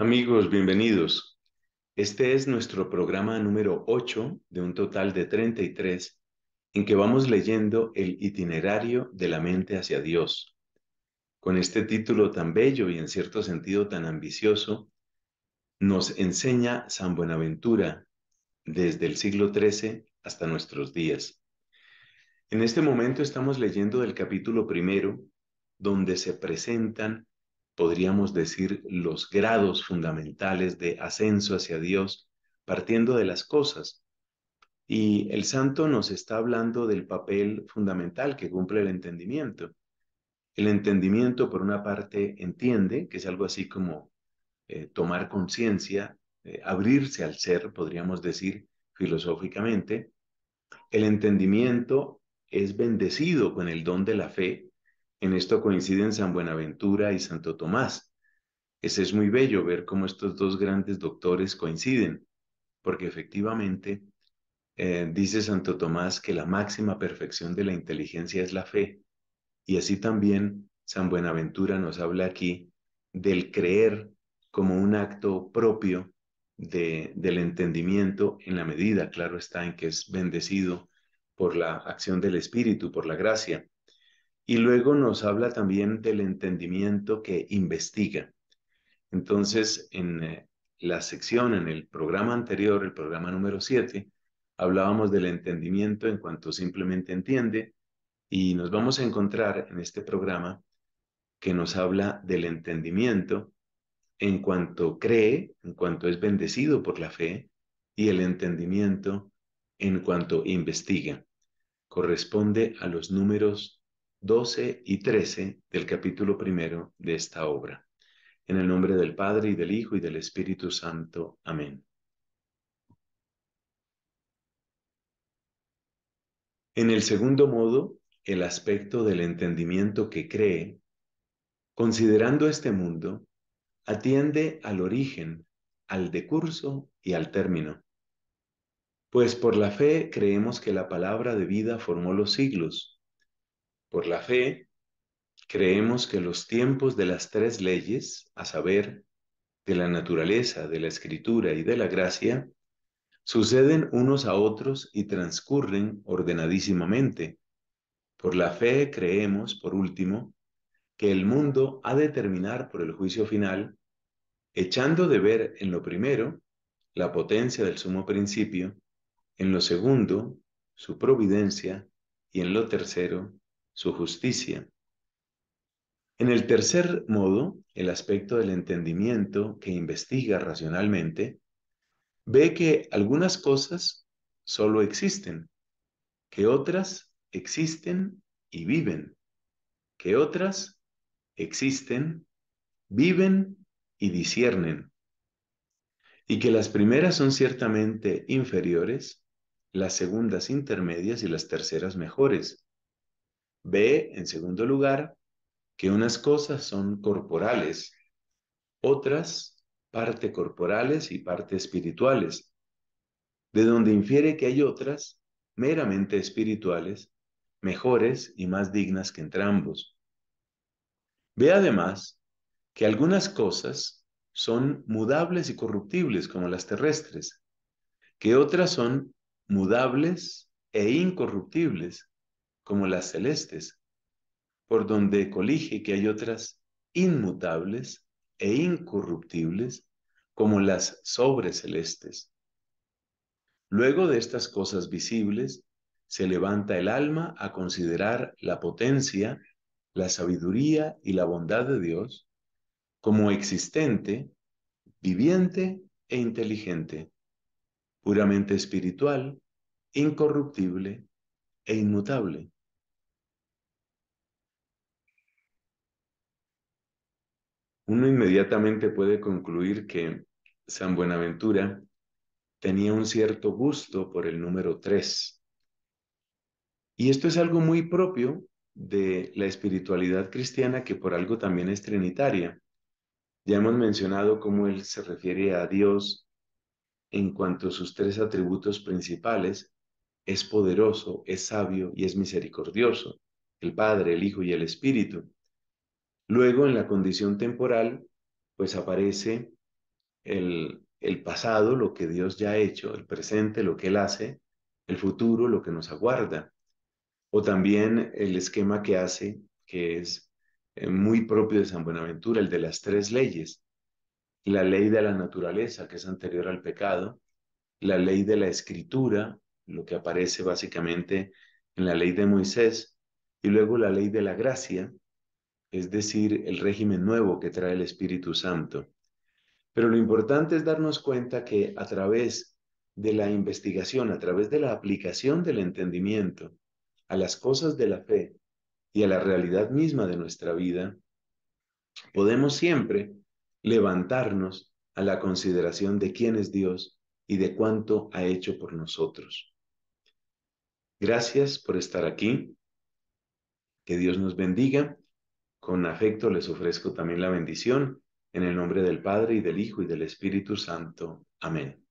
Amigos, bienvenidos. Este es nuestro programa número 8 de un total de 33 en que vamos leyendo el itinerario de la mente hacia Dios. Con este título tan bello y en cierto sentido tan ambicioso, nos enseña San Buenaventura desde el siglo XIII hasta nuestros días. En este momento estamos leyendo el capítulo primero, donde se presentan podríamos decir, los grados fundamentales de ascenso hacia Dios, partiendo de las cosas. Y el santo nos está hablando del papel fundamental que cumple el entendimiento. El entendimiento, por una parte, entiende, que es algo así como eh, tomar conciencia, eh, abrirse al ser, podríamos decir filosóficamente. El entendimiento es bendecido con el don de la fe, en esto coinciden San Buenaventura y Santo Tomás. Ese es muy bello ver cómo estos dos grandes doctores coinciden, porque efectivamente eh, dice Santo Tomás que la máxima perfección de la inteligencia es la fe. Y así también San Buenaventura nos habla aquí del creer como un acto propio del entendimiento en la medida, claro está, en que es bendecido por la acción del Espíritu, por la gracia. Y luego nos habla también del entendimiento que investiga. Entonces, en eh, la sección, en el programa anterior, el programa número 7, hablábamos del entendimiento en cuanto simplemente entiende y nos vamos a encontrar en este programa que nos habla del entendimiento en cuanto cree, en cuanto es bendecido por la fe y el entendimiento en cuanto investiga. Corresponde a los números 12 y 13 del capítulo primero de esta obra. En el nombre del Padre y del Hijo y del Espíritu Santo. Amén. En el segundo modo, el aspecto del entendimiento que cree, considerando este mundo, atiende al origen, al decurso y al término. Pues por la fe creemos que la palabra de vida formó los siglos por la fe, creemos que los tiempos de las tres leyes, a saber, de la naturaleza, de la escritura y de la gracia, suceden unos a otros y transcurren ordenadísimamente. Por la fe creemos, por último, que el mundo ha de terminar por el juicio final, echando de ver en lo primero la potencia del sumo principio, en lo segundo su providencia y en lo tercero su justicia. En el tercer modo, el aspecto del entendimiento que investiga racionalmente, ve que algunas cosas solo existen, que otras existen y viven, que otras existen, viven y disciernen, y que las primeras son ciertamente inferiores, las segundas intermedias y las terceras mejores, Ve, en segundo lugar, que unas cosas son corporales, otras parte corporales y parte espirituales, de donde infiere que hay otras meramente espirituales, mejores y más dignas que entrambos. Ve además que algunas cosas son mudables y corruptibles como las terrestres, que otras son mudables e incorruptibles como las celestes, por donde colige que hay otras inmutables e incorruptibles, como las sobrecelestes. Luego de estas cosas visibles, se levanta el alma a considerar la potencia, la sabiduría y la bondad de Dios como existente, viviente e inteligente, puramente espiritual, incorruptible e inmutable. uno inmediatamente puede concluir que San Buenaventura tenía un cierto gusto por el número tres. Y esto es algo muy propio de la espiritualidad cristiana que por algo también es trinitaria. Ya hemos mencionado cómo él se refiere a Dios en cuanto a sus tres atributos principales, es poderoso, es sabio y es misericordioso, el Padre, el Hijo y el Espíritu. Luego, en la condición temporal, pues aparece el, el pasado, lo que Dios ya ha hecho, el presente, lo que Él hace, el futuro, lo que nos aguarda. O también el esquema que hace, que es eh, muy propio de San Buenaventura, el de las tres leyes. La ley de la naturaleza, que es anterior al pecado, la ley de la escritura, lo que aparece básicamente en la ley de Moisés, y luego la ley de la gracia, es decir, el régimen nuevo que trae el Espíritu Santo. Pero lo importante es darnos cuenta que a través de la investigación, a través de la aplicación del entendimiento a las cosas de la fe y a la realidad misma de nuestra vida, podemos siempre levantarnos a la consideración de quién es Dios y de cuánto ha hecho por nosotros. Gracias por estar aquí. Que Dios nos bendiga con afecto les ofrezco también la bendición, en el nombre del Padre y del Hijo y del Espíritu Santo. Amén.